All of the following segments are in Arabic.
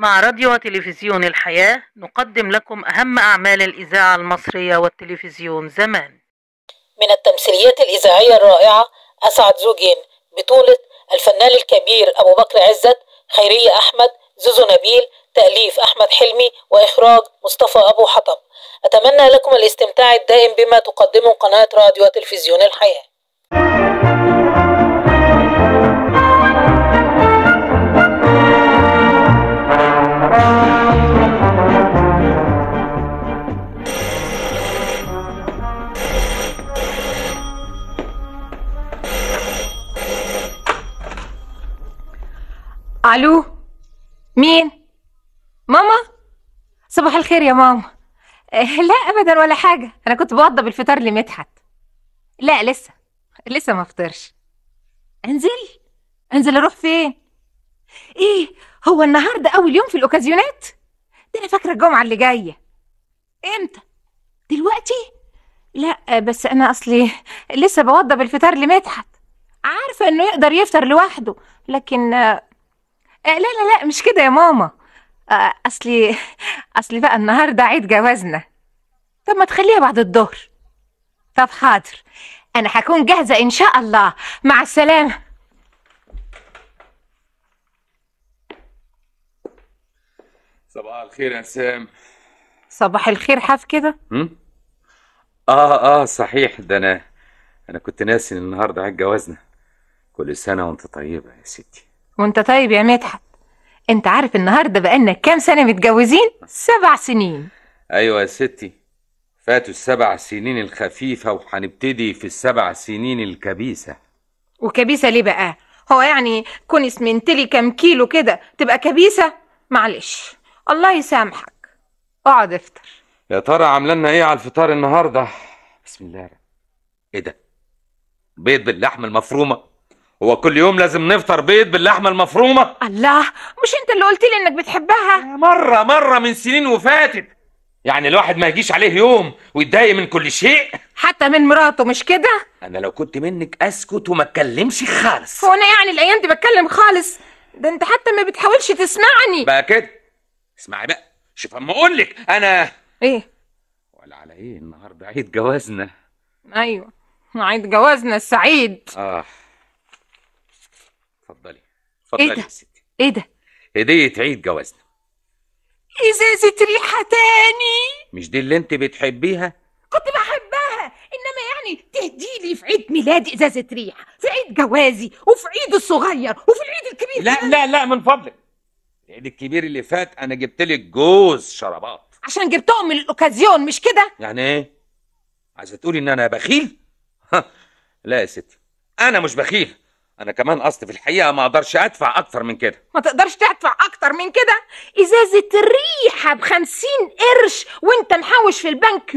مع راديو وتلفزيون الحياة نقدم لكم أهم أعمال الإذاعة المصرية والتلفزيون زمان من التمثيليات الإذاعية الرائعة أسعد زوجين بطولة الفنان الكبير أبو بكر عزت خيرية أحمد زوزو نبيل تأليف أحمد حلمي وإخراج مصطفى أبو حطب أتمنى لكم الاستمتاع الدائم بما تقدمه قناة راديو وتلفزيون الحياة الو مين ماما صباح الخير يا ماما إيه، لا ابدا ولا حاجه انا كنت بوضب الفطار لمدحت لا لسه لسه ما فطرش انزل انزل اروح فين ايه هو النهارده اول يوم في الاوكازيونات ده انا فاكره الجمعه اللي جايه امتى دلوقتي لا بس انا اصلي لسه بوضب الفطار لمدحت عارفه انه يقدر يفطر لوحده لكن إيه، لا لا لا مش كده يا ماما آه، اصلي اصلي بقى النهارده عيد جوازنا طب ما تخليها بعد الظهر طب حاضر انا هكون جاهزه ان شاء الله مع السلامه صباح الخير يا سام صباح الخير حاف كده اه اه صحيح ده انا انا كنت ناسي ان النهارده عيد جوازنا كل سنه وانت طيبه يا ستي وانت طيب يا مدحت انت عارف النهارده بقالنا كام سنه متجوزين سبع سنين ايوه يا ستي فاتوا السبع سنين الخفيفه وهنبتدي في السبع سنين الكبيسه وكبيسه ليه بقى هو يعني كون اسمنتلي كام كيلو كده تبقى كبيسه معلش الله يسامحك اقعد افطر يا ترى عامله لنا ايه على الفطار النهارده بسم الله ايه ده بيض باللحمه المفرومه هو كل يوم لازم نفطر بيض باللحمه المفرومه الله مش انت اللي قلت لي انك بتحبها مره مره من سنين وفاتت يعني الواحد ما يجيش عليه يوم ويتضايق من كل شيء حتى من مراته مش كده انا لو كنت منك اسكت وما اتكلمش خالص هو انا يعني الايام دي بتكلم خالص ده انت حتى ما بتحاولش تسمعني بقى كده اسمعي بقى شوف اما اقول لك انا ايه ولا على ايه النهارده عيد جوازنا ايوه عيد جوازنا السعيد اه اتفضلي إيه يا ستي ايه ده؟ هدية عيد جوازنا ازازة ريحة تاني مش دي اللي انت بتحبيها؟ كنت بحبها انما يعني تهدي لي في عيد ميلادي ازازة ريحة في عيد جوازي وفي عيد الصغير وفي العيد الكبير لا لا لا من فضلك العيد الكبير اللي فات انا جبت لك جوز شرابات عشان جبتهم من الاوكازيون مش كده؟ يعني ايه؟ عايزه تقولي ان انا بخيل؟ لا يا ستي انا مش بخيل انا كمان اصل في الحقيقه ما اقدرش ادفع اكتر من كده ما تقدرش تدفع اكتر من كده ازازه الريحه ب 50 قرش وانت محوش في البنك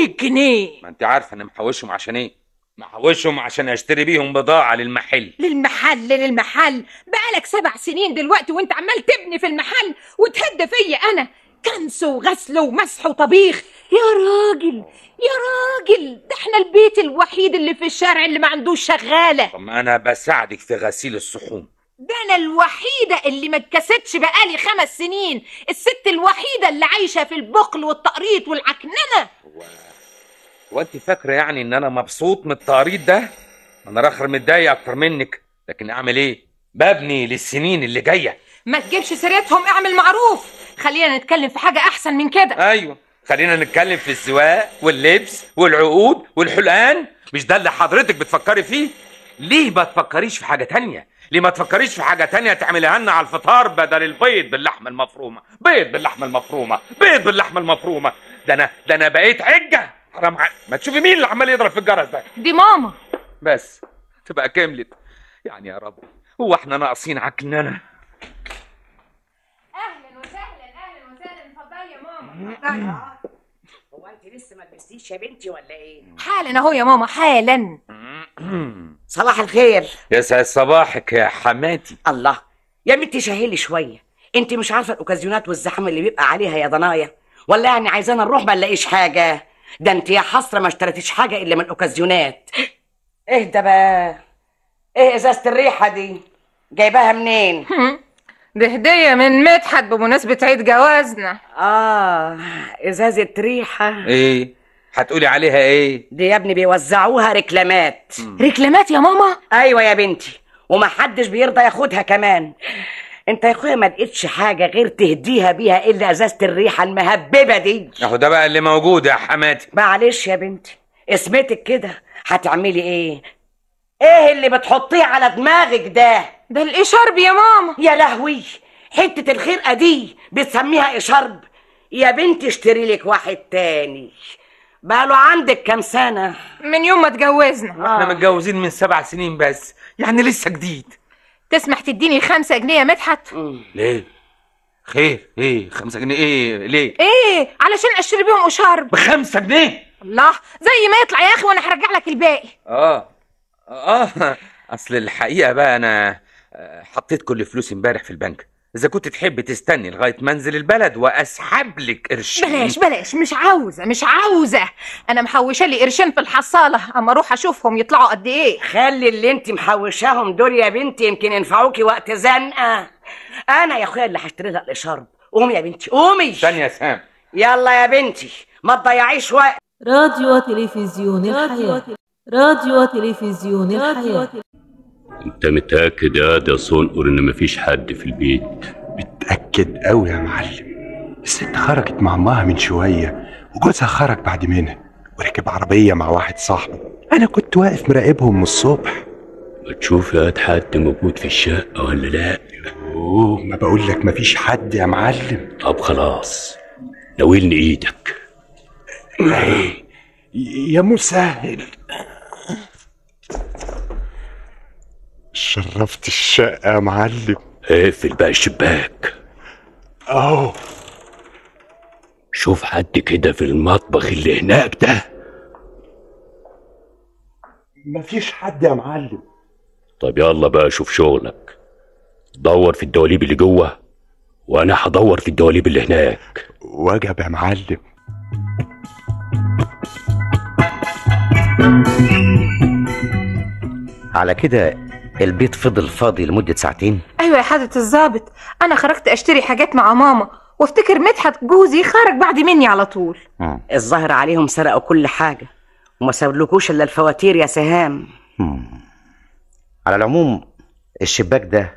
100 جنيه ما انت عارفه انا محوشهم عشان ايه محوشهم عشان اشتري بيهم بضاعه للمحل للمحل للمحل بقالك سبع سنين دلوقتي وانت عمال تبني في المحل وتهد فيا انا كنس وغسل ومسح وطبيخ يا راجل يا راجل ده احنا البيت الوحيد اللي في الشارع اللي ما عندوش شغالة طب ما انا بساعدك في غسيل الصحون ده انا الوحيدة اللي ما اتكستش بقالي خمس سنين الست الوحيدة اللي عايشة في البخل والتقريط والعكننة و... وانت فاكرة يعني ان انا مبسوط من التقريط ده انا راخر متضايق اكتر منك لكن اعمل ايه ببني للسنين اللي جاية ما تجيبش سيرتهم اعمل معروف خلينا نتكلم في حاجة احسن من كده ايوه خلينا نتكلم في السواق واللبس والعقود والحلقان مش ده اللي حضرتك بتفكري فيه ليه ما تفكريش في حاجه تانية ليه ما تفكريش في حاجه تانية تعمليها لنا على الفطار بدل البيض باللحمه المفرومه بيض باللحمه المفرومه بيض باللحمه المفرومه ده انا ده انا بقيت عجه حرام ما تشوفي مين اللي عمال يضرب في الجرس ده دي ماما بس تبقى كملت يعني يا رب هو احنا ناقصين عكننا هو انت لسه ما لبستيش يا بنتي ولا ايه؟ حالا اهو يا ماما حالا صباح الخير يسعد صباحك يا حماتي الله يا بنتي شهلي شويه انت مش عارفه الاوكازيونات والزحمه اللي بيبقى عليها يا ضنايا ولا يعني عايزانا نروح ما نلاقيش حاجه ده انت يا حسره ما اشتريتيش حاجه الا من الاوكازيونات اهدى بقى ايه ازازه الريحه دي جايباها منين دي هدية من مدحت بمناسبة عيد جوازنا اه ازازة ريحة ايه هتقولي عليها ايه دي يا ابني بيوزعوها ريكلامات ريكلامات يا ماما ايوه يا بنتي ومحدش بيرضى ياخدها كمان انت يا اخويا ما لقيتش حاجه غير تهديها بيها الا ازازه الريحه المهببه دي اهو ده بقى اللي موجود يا حماتي معلش يا بنتي اسمتك كده هتعملي ايه ايه اللي بتحطيه على دماغك ده ده الايه يا ماما يا لهوي حته الخرقه دي بتسميها ايه يا بنتي اشتري لك واحد تاني بقاله عندك كام سنه من يوم ما اتجوزنا آه. احنا متجوزين من سبع سنين بس يعني لسه جديد تسمح تديني خمسة جنيه يا مدحت ليه خير ايه خمسة جنيه ايه ليه ايه علشان اشتري بيهم اشرب إيه بخمسة جنيه الله زي ما يطلع يا اخي وانا هرجع لك الباقي اه اه اصل الحقيقه بقى انا آه، حطيت كل فلوسي امبارح في البنك اذا كنت تحب تستني لغايه منزل البلد واسحب لك قرشين بلاش بلاش مش عاوزه مش عاوزه انا محوشه لي قرشين في الحصاله اما اروح اشوفهم يطلعوا قد ايه خلي اللي انت محوشاهم دول يا بنتي يمكن ينفعوكي وقت زنقه انا يا اخويا اللي هشتري لك الشرب قومي يا بنتي قومي ثانيه يا سام يلا يا بنتي ما تضيعيش وقت راديو تلفزيون الحياه راديو تلفزيون الحياة انت متأكد يا ده قول ان مفيش حد في البيت متأكد قوي يا معلم الست خرجت مع امها من شوية وجوزها خرج بعد منها وركب عربية مع واحد صاحبه انا كنت واقف مراقبهم من الصبح بتشوف يا حد موجود في الشقة ولا لا اوه ما بقول لك مفيش حد يا معلم طب خلاص ناولني ايدك ايه يا مسهل شرفت الشقة يا معلم اقفل بقى الشباك اهو شوف حد كده في المطبخ اللي هناك ده مفيش حد يا معلم طب يلا بقى شوف شغلك دور في الدواليب اللي جوه وانا هدور في الدواليب اللي هناك وجب يا معلم على كده البيت فضل فاضي لمدة ساعتين أيوة يا حضرة الظابط أنا خرجت أشتري حاجات مع ماما وافتكر مدحت جوزي خرج بعد مني على طول مم. الظاهر عليهم سرقوا كل حاجة وما سابلكوش إلا الفواتير يا سهام مم. على العموم الشباك ده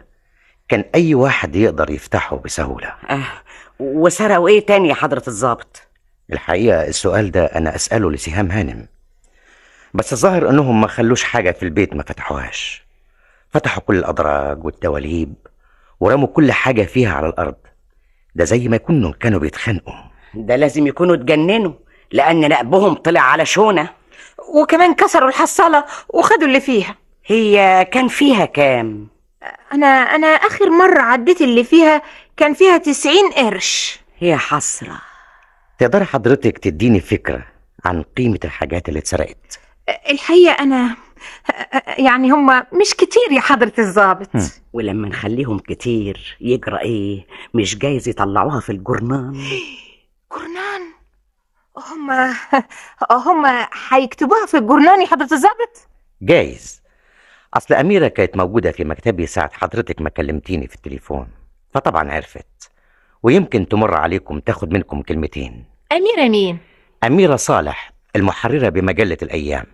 كان أي واحد يقدر يفتحه بسهولة أه. وسرقوا إيه تاني يا حضرة الظابط؟ الحقيقة السؤال ده أنا أسأله لسهام هانم بس الظاهر إنهم ما خلوش حاجة في البيت ما فتحوهاش فتحوا كل الأدراج والدواليب ورموا كل حاجة فيها على الأرض ده زي ما يكونوا كانوا بيتخانقوا ده لازم يكونوا اتجننوا لأن نقبهم طلع على شونة وكمان كسروا الحصالة وخدوا اللي فيها هي كان فيها كام؟ أنا أنا آخر مرة عديت اللي فيها كان فيها تسعين قرش يا حسرة تقدر حضرتك تديني فكرة عن قيمة الحاجات اللي اتسرقت الحقيقة أنا يعني هم مش كتير يا حضرة الظابط ولما نخليهم كتير يجرى ايه مش جايز يطلعوها في الجرنان جرنان هم هم هيكتبوها في الجرنان يا حضرة الظابط جايز اصل اميرة كانت موجودة في مكتبي ساعة حضرتك ما كلمتيني في التليفون فطبعا عرفت ويمكن تمر عليكم تاخد منكم كلمتين أميرة مين؟ أميرة صالح المحررة بمجلة الأيام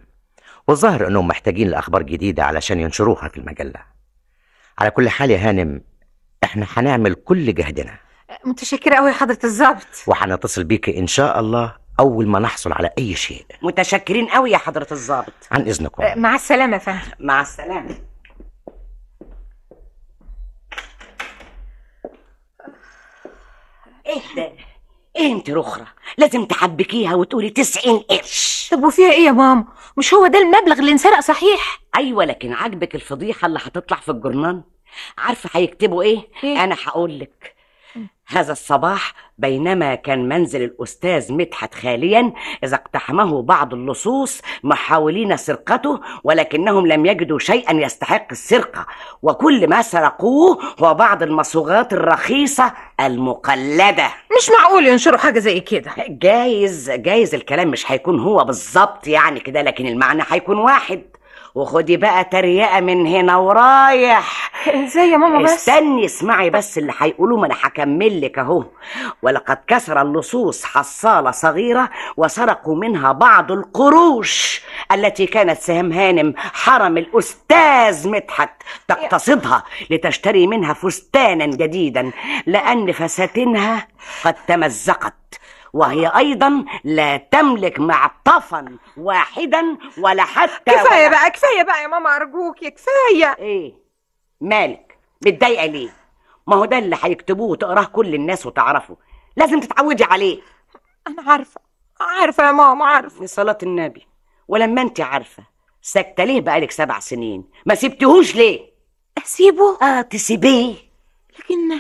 والظاهر أنهم محتاجين لأخبار جديدة علشان ينشروها في المجلة على كل حال يا هانم احنا هنعمل كل جهدنا متشكرة أوي حضرة الظابط وهنتصل بيك إن شاء الله أول ما نحصل على أي شيء متشكرين أوي يا حضرة الظابط عن إذنكم أه، مع السلامة فهد مع السلامة اهدى ايه انت رخرة لازم تحبكيها وتقولي تسعين قرش طب وفيها ايه يا ماما مش هو ده المبلغ اللي انسرق صحيح ايوه لكن عاجبك الفضيحة اللي هتطلع في الجرنان عارفة هيكتبوا ايه؟, ايه؟ انا هقولك هذا الصباح بينما كان منزل الأستاذ مدحت خاليا إذا اقتحمه بعض اللصوص محاولين سرقته ولكنهم لم يجدوا شيئا يستحق السرقة وكل ما سرقوه هو بعض المصوغات الرخيصة المقلدة مش معقول ينشروا حاجة زي كده جايز جايز الكلام مش هيكون هو بالظبط يعني كده لكن المعنى هيكون واحد وخدي بقى تريقة من هنا ورايح ازاي يا ماما بس استني اسمعي بس اللي هيقولوه ما انا هكمل لك اهو ولقد كسر اللصوص حصاله صغيره وسرقوا منها بعض القروش التي كانت سهام هانم حرم الاستاذ مدحت تقتصدها لتشتري منها فستانا جديدا لان فساتينها قد تمزقت وهي أيضا لا تملك معطفا واحدا ولا حتى كفاية ولا... بقى كفاية بقى يا ماما أرجوك كفاية إيه مالك متضايقه ليه ما هو ده اللي هيكتبوه وتقراه كل الناس وتعرفه لازم تتعودي عليه انا عارفه عارفه يا ماما عارفه صلاه النبي ولما انت عارفه ساكته ليه بقالك سبع سنين ما سبتهوش ليه اسيبه اه تسيبيه لكن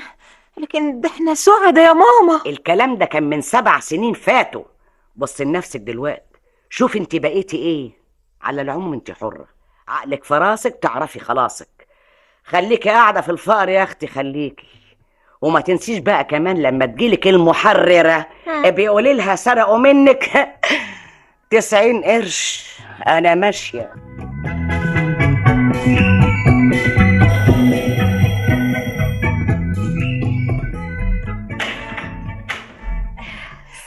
لكن ده احنا سعد يا ماما الكلام ده كان من سبع سنين فاتوا بص لنفسك دلوقتي شوف انت بقيتي ايه على العموم انت حره عقلك في راسك تعرفي خلاصك خليكي قاعده في الفقر يا اختي خليكي وما تنسيش بقى كمان لما تجيلك المحرره بيقولي لها سرقوا منك تسعين قرش انا ماشيه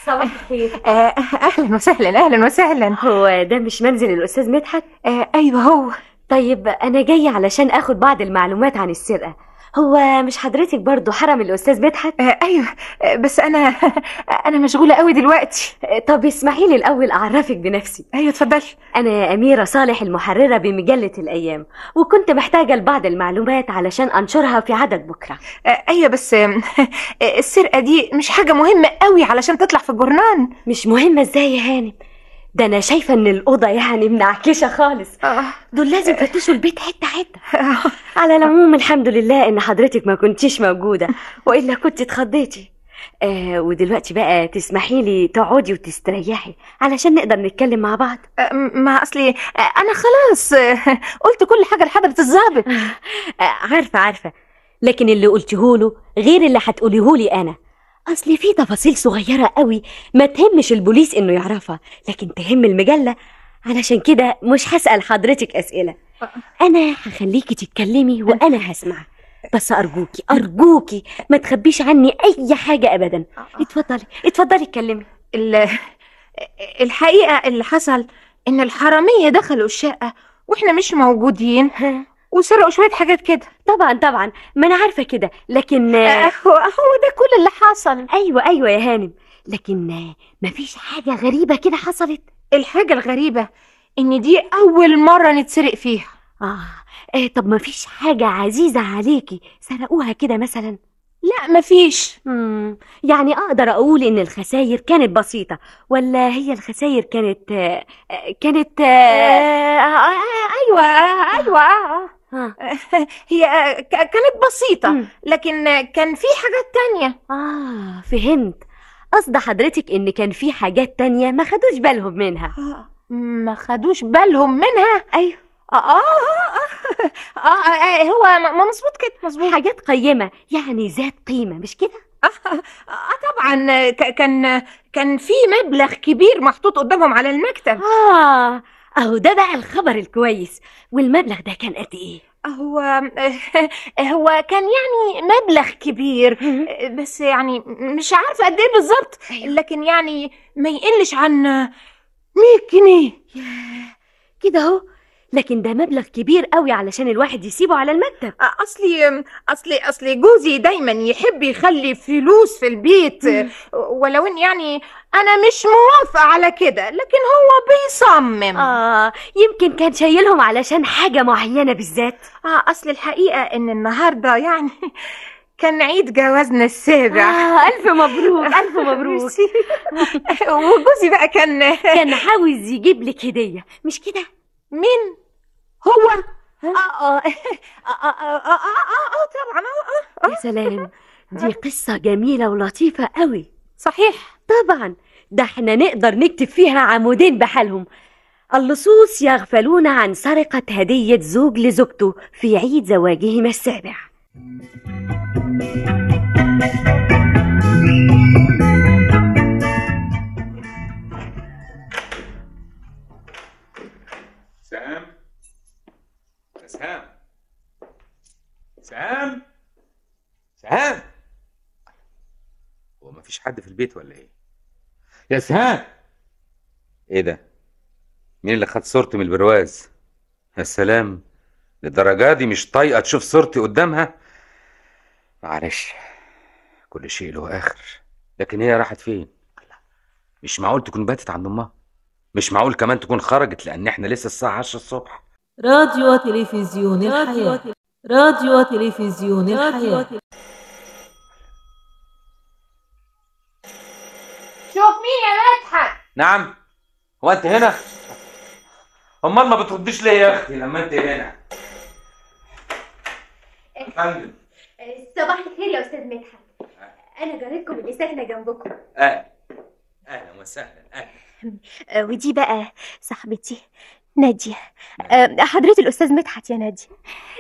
صباح الخير آه، آه، اهلا وسهلا اهلا وسهلا هو ده مش منزل الاستاذ مدحت آه ايوه هو طيب أنا جاية علشان آخد بعض المعلومات عن السرقة هو مش حضرتك برضو حرم الأستاذ مدحت؟ آه أيوه آه بس أنا أنا مشغولة قوي دلوقتي آه طب اسمحي لي الأول أعرفك بنفسي أيوه اتفضلي أنا أميرة صالح المحررة بمجلة الأيام وكنت محتاجة لبعض المعلومات علشان أنشرها في عدد بكرة آه أيوه بس آه السرقة دي مش حاجة مهمة قوي علشان تطلع في الجرنان مش مهمة إزاي يا هانم ده انا شايفه ان الاوضه يعني منعكشه خالص آه. دول لازم فتشوا البيت حته حته آه. على العموم الحمد لله ان حضرتك ما كنتيش موجوده والا كنت اتخضيتي آه ودلوقتي بقى تسمحي لي تقعدي وتستريحي علشان نقدر نتكلم مع بعض آه، ما اصلي آه انا خلاص آه قلت كل حاجه لحضره الظابط آه عارفه عارفه لكن اللي قلتيهوله غير اللي هتقوليهولي انا اصل في تفاصيل صغيره قوي ما تهمش البوليس انه يعرفها لكن تهم المجله علشان كده مش هسال حضرتك اسئله انا هخليكي تتكلمي وانا هسمع بس ارجوكي ارجوكي ما تخبيش عني اي حاجه ابدا اتفضلي اتفضلي اتكلمي الحقيقه اللي حصل ان الحراميه دخلوا الشقه واحنا مش موجودين وسرقوا شويه حاجات كده طبعا طبعا ما انا عارفه كده لكن أه، هو هو ده كل اللي حصل ايوه ايوه يا هانم لكن مفيش حاجه غريبه كده حصلت الحاجه الغريبه ان دي اول مره نتسرق فيها اه إيه طب مفيش حاجه عزيزه عليكي سرقوها كده مثلا لا مفيش مم. يعني اقدر اقول ان الخسائر كانت بسيطه ولا هي الخسائر كانت آه كانت آه آه آه آه ايوه آه ايوه آه آه. آه. هي كانت بسيطة لكن كان في حاجات تانية آه فهمت قصد حضرتك إن كان في حاجات تانية ما خدوش بالهم منها آه، ما خدوش بالهم منها أيوه آه آه, آه, آه, آه،, آه، هو مظبوط كده مظبوط حاجات قيمة يعني ذات قيمة مش كده؟ آه, آه طبعا كان كان في مبلغ كبير محطوط قدامهم على المكتب آه اهو ده بقى الخبر الكويس والمبلغ ده كان قد ايه هو هو كان يعني مبلغ كبير بس يعني مش عارفه قد ايه بالظبط أيوه. لكن يعني ما يقلش عن 100 جنيه كده اهو لكن ده مبلغ كبير قوي علشان الواحد يسيبه على المكتب آه، اصلي اصلي اصلي جوزي دايما يحب يخلي فلوس في البيت ولو ان يعني انا مش موافقه على كده لكن هو بيصمم اه يمكن كان شايلهم علشان حاجه معينه بالذات اه اصل الحقيقه ان النهارده يعني كان عيد جوازنا السابع آه ألف مبروك ألف مبروك وجوزي بقى كان كان عاوز يجيب لك هدية مش كده؟ مين هو آه، آه،, آه،, اه اه اه اه اه اه طبعا اه اه يا سلام دي قصة جميلة ولطيفة قوي صحيح طبعا ده احنا نقدر نكتب فيها عمودين بحالهم اللصوص يغفلون عن سرقة هدية زوج لزوجته في عيد زواجهما السابع سهام سهام هو مفيش حد في البيت ولا ايه يا سهام ايه ده مين اللي خد صورتي من البرواز يا سلام للدرجه دي مش طايقه تشوف صورتي قدامها معلش كل شيء له اخر لكن هي راحت فين مش معقول تكون باتت عند امها مش معقول كمان تكون خرجت لان احنا لسه الساعه 10 الصبح راديو تلفزيون الحياه راديو تلفزيون الحياة شوف مين يا مدحت نعم هو انت هنا امال ما بترديش ليه يا اختي لما انت هنا فندم صباح الخير يا استاذ مدحت انا جارتكم اللي ساكنه جنبكم اهلا اهلا وسهلا اهلا آه، ودي بقى صاحبتي نادية حضرة الأستاذ مدحت يا نادية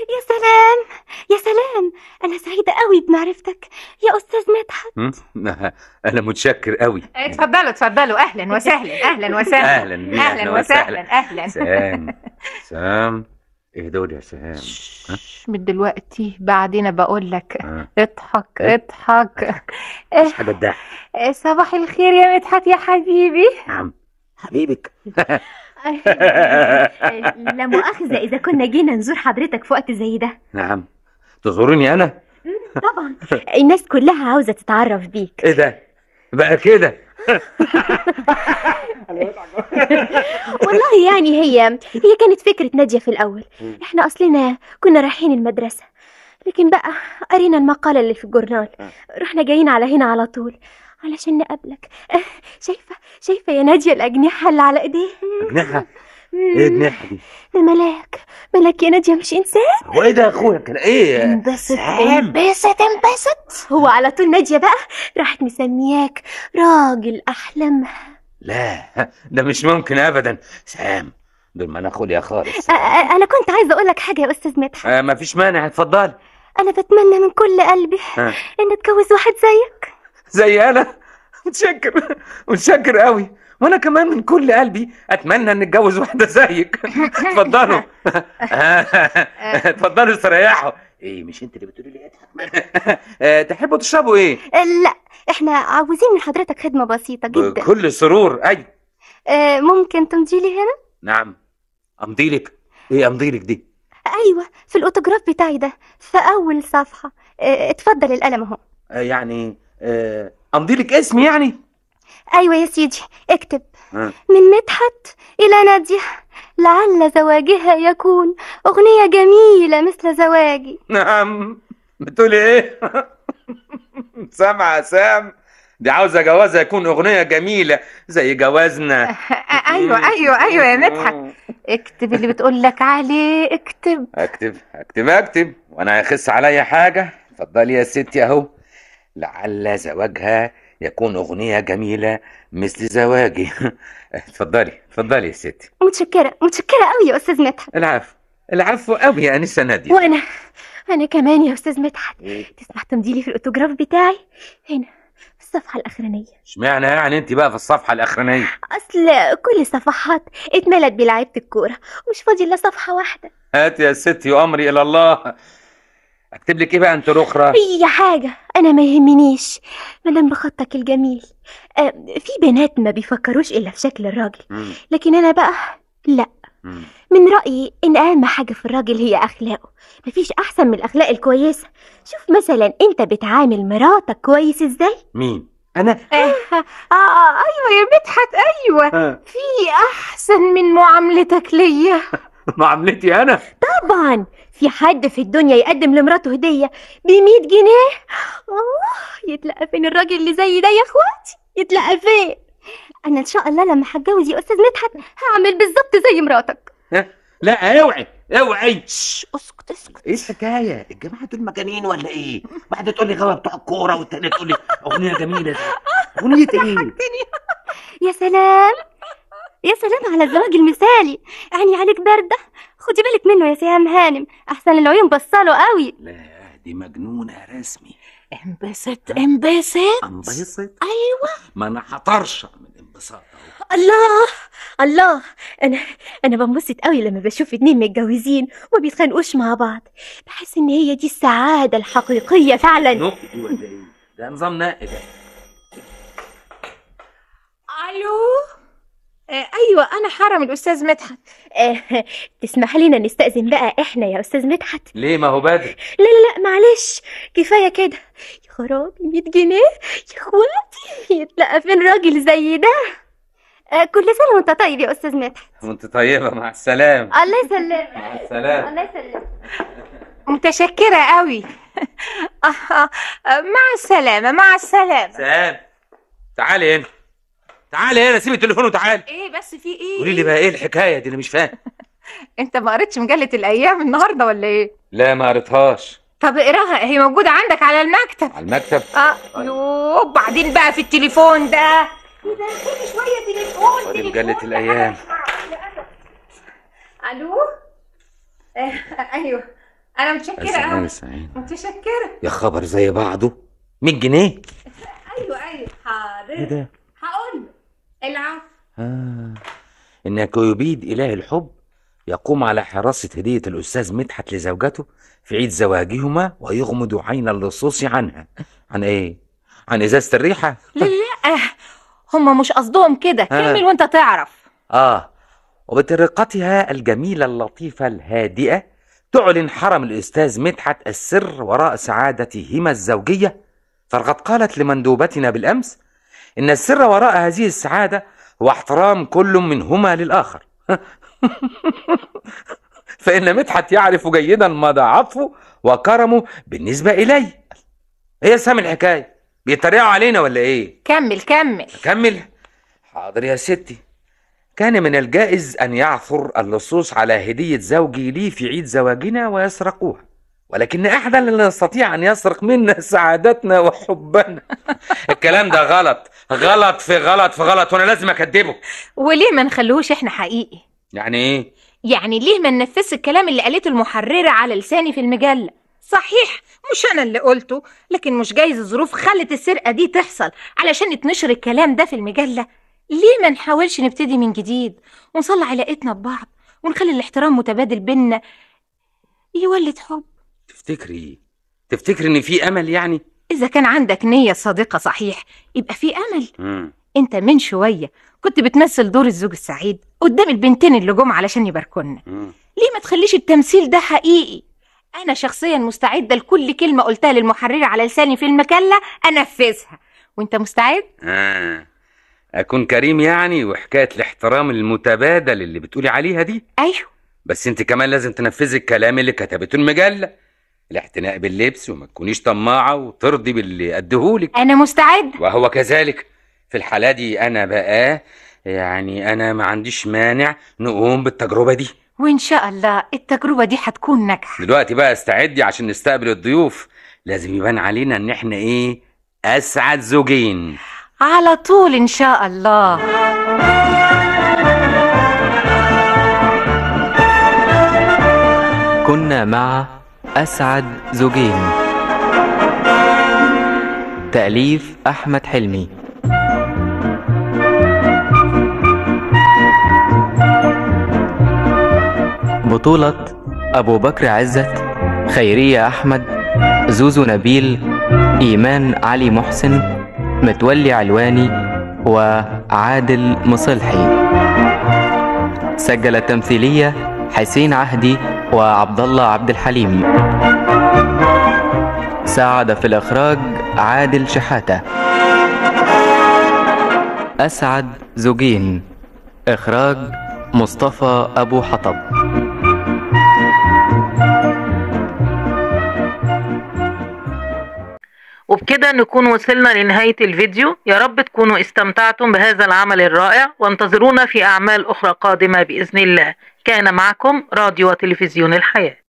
يا سلام يا سلام أنا سعيدة قوي بمعرفتك يا أستاذ مدحت أنا متشكر قوي إيه، اتفضلوا اتفضلوا أهلا وسهلا أهلا وسهلا أهلا أهلا وسهلا أهلا سلام سلام إيه دول يا سهام من دلوقتي بعدين بقول لك أه. اضحك أه. اضحك مش حاجه تضحك إيه، صباح الخير يا مدحت يا حبيبي نعم حبيبك لا مؤاخذة إذا كنا جينا نزور حضرتك في وقت زي ده نعم تزورني أنا؟ طبعا الناس كلها عاوزة تتعرف بيك إيه ده؟ بقى كده والله يعني هي هي كانت فكرة نادية في الأول إحنا أصلنا كنا رايحين المدرسة لكن بقى قرينا المقالة اللي في الجورنال آه. رحنا جايين على هنا على طول علشان نقابلك شايفة شايفة يا نادية الأجنحة اللي على إيديها أجنحة؟ ايه أجنحة دي؟ ده ملاك ملاك يا نادية مش إنسان هو إيه ده يا أخويا كان إيه؟ انبسط انبسط انبسط هو على طول نادية بقى راحت مسمياك راجل أحلامها لا ده مش ممكن أبدا سام دول مناخوليا خالص أنا كنت عايزة أقول لك حاجة يا أستاذ مدحت أه مفيش مانع اتفضلي أنا بتمنى من كل قلبي أه. إن أتجوز واحد زيك زي أنا؟ متشكر متشكر قوي وانا كمان من كل قلبي اتمنى ان اتجوز واحده زيك اتفضلوا آه. اتفضلوا استريحوا ايه مش انت اللي بتقولي لي إيه؟ آه، تحبوا تشربوا ايه آه، لا احنا عاوزين من حضرتك خدمه بسيطه جدا بكل سرور اي ممكن تمضي لي هنا نعم امضي لك ايه امضي لك دي ايوه في الاوتوجراف بتاعي ده في اول صفحه اتفضل القلم اهو يعني آه أمضي لك اسمي يعني أيوة يا سيدي اكتب من مدحت إلى نادية لعل زواجها يكون أغنية جميلة مثل زواجي نعم بتقولي إيه؟ سامعة سام دي عاوزة جوازها يكون أغنية جميلة زي جوازنا أيوة أيوة أيوة يا مدحت اكتب اللي بتقول لك عليه اكتب أكتب أكتب أكتب وأنا هيخس عليا حاجة اتفضلي يا ستي أهو لعل زواجها يكون أغنية جميلة مثل زواجي اتفضلي اتفضلي يا ستي متشكرة متشكرة قوي يا أستاذ مدحت العفو العفو قوي يا أنسة نادية وأنا أنا كمان يا أستاذ مدحت إيه. تسمح تمضي لي في الأوتوجراف بتاعي هنا في الصفحة الأخرانية اشمعنى يعني أنت بقى في الصفحة الأخرانية أصل كل الصفحات اتملت بلعيبة الكورة ومش فاضي إلا صفحة واحدة هات يا ستي وأمري إلى الله اكتب لك ايه بقى انت الاخرى اي حاجه انا ما يهمنيش دام بخطك الجميل آه في بنات ما بيفكروش الا في شكل الراجل مم. لكن انا بقى لا مم. من رايي ان اهم حاجه في الراجل هي اخلاقه مفيش احسن من الاخلاق الكويسه شوف مثلا انت بتعامل مراتك كويس ازاي مين انا آه, آه, آه ايوه يا مدحت ايوه آه. في احسن من معاملتك ليا معاملتي انا طبعا في حد في الدنيا يقدم لمراته هديه ب 100 جنيه اوه يتلقى فين الراجل اللي زي ده يا اخواتي يتلقى فين انا ان شاء الله لما هتجوز يا استاذ مدحت هعمل بالظبط زي مراتك لا اوعي اوعي اسكت اسكت ايه الحكايه الجماعه دول مجانين ولا ايه واحده تقول لي غلط بتوع الكوره والتانيه تقول لي اغنيه جميله اغنيه ايه يا سلام يا سلام على الزواج المثالي عيني عليك باردة خدي بالك منه يا سهام هانم أحسن العيون بصاله قوي لا دي مجنونة رسمي انبسط انبسط انبسط ايوه ما انا هطرشق من الانبساط الله الله انا انا بنبسط قوي لما بشوف اتنين متجوزين وما بيتخانقوش مع بعض بحس ان هي دي السعاده الحقيقيه فعلا نقطه ولا ايه ده نظام نائب الو آه، ايوه انا حرم الاستاذ مدحت آه، تسمح لنا نستأذن بقى احنا يا استاذ مدحت ليه ما هو بدري لا لا لا معلش كفايه كده يا خرابي 100 جنيه يا اخواتي يتلقى فين راجل زي ده آه، كل سنه وانت طيب يا استاذ مدحت وانت طيبه مع السلامه الله يسلمك مع السلامه الله يسلمك متشكره قوي آه، آه، مع السلامه مع السلامه سلام تعالي هنا تعالى هنا سيب التليفون وتعالى ايه بس في ايه قولي لي إيه؟ بقى ايه الحكايه دي انا مش فاهم انت ما قريتش مجله الايام النهارده ولا ايه لا ما قريتهاش طب اقراها هي موجوده عندك على المكتب على المكتب اه يوب بعدين بقى في التليفون ده ده كل شويه تليفون دي مجله الايام الو آه، ايوه انا متشكره قوي متشكره يا خبر زي بعضه 100 جنيه ايوه ايوه حاضر ايه ده العفو آه. إن كيوبيد إله الحب يقوم على حراسة هدية الأستاذ مدحت لزوجته في عيد زواجهما ويغمض عين اللصوص عنها عن إيه؟ عن إزازة الريحة؟ لا هم مش قصدهم كده آه. كمل وانت تعرف آه وبطريقتها الجميلة اللطيفة الهادئة تعلن حرم الأستاذ مدحت السر وراء سعادتهما الزوجية فلقد قالت لمندوبتنا بالأمس إن السر وراء هذه السعادة هو احترام كل منهما للآخر فإن مدحت يعرف جيدا مدى عطفه وكرمه بالنسبة إلي هي سامي الحكاية بيتريقوا علينا ولا إيه؟ كمل كمل كمل حاضر يا ستي كان من الجائز أن يعثر اللصوص على هدية زوجي لي في عيد زواجنا ويسرقوها ولكن احنا اللي نستطيع ان يسرق منا سعادتنا وحبنا الكلام ده غلط غلط في غلط في غلط وانا لازم اكدبه وليه ما نخلوهوش احنا حقيقي يعني ايه يعني ليه ما ننفذش الكلام اللي قالته المحرره على لساني في المجله صحيح مش انا اللي قلته لكن مش جايز الظروف خلت السرقه دي تحصل علشان يتنشر الكلام ده في المجله ليه ما نحاولش نبتدي من جديد ونصلح علاقتنا ببعض ونخلي الاحترام متبادل بينا يولد حب تفتكري تفتكري ان في امل يعني اذا كان عندك نيه صادقه صحيح يبقى في امل مم. انت من شويه كنت بتمثل دور الزوج السعيد قدام البنتين اللي جم علشان يباركونا ليه ما تخليش التمثيل ده حقيقي انا شخصيا مستعده لكل كلمه قلتها للمحرر على لساني في المكله انفذها وانت مستعد آه. اكون كريم يعني وحكايه الاحترام المتبادل اللي بتقولي عليها دي ايوه بس انت كمان لازم تنفذي الكلام اللي كتبته المجله الاعتناء باللبس وما تكونيش طماعة وترضي باللي أدهولك أنا مستعد وهو كذلك في الحالة دي أنا بقى يعني أنا ما عنديش مانع نقوم بالتجربة دي وإن شاء الله التجربة دي هتكون ناجحة دلوقتي بقى استعدي عشان نستقبل الضيوف لازم يبان علينا إن إحنا إيه أسعد زوجين على طول إن شاء الله كنا مع أسعد زوجين تأليف أحمد حلمي بطولة أبو بكر عزت خيرية أحمد زوزو نبيل إيمان علي محسن متولي علواني وعادل مصلحي سجل التمثيلية حسين عهدي وعبد الله عبد الحليم ساعد في الإخراج عادل شحاتة أسعد زوجين إخراج مصطفى أبو حطب وبكده نكون وصلنا لنهاية الفيديو يا رب تكونوا استمتعتم بهذا العمل الرائع وانتظرونا في أعمال أخرى قادمة بإذن الله كان معكم راديو وتلفزيون الحياة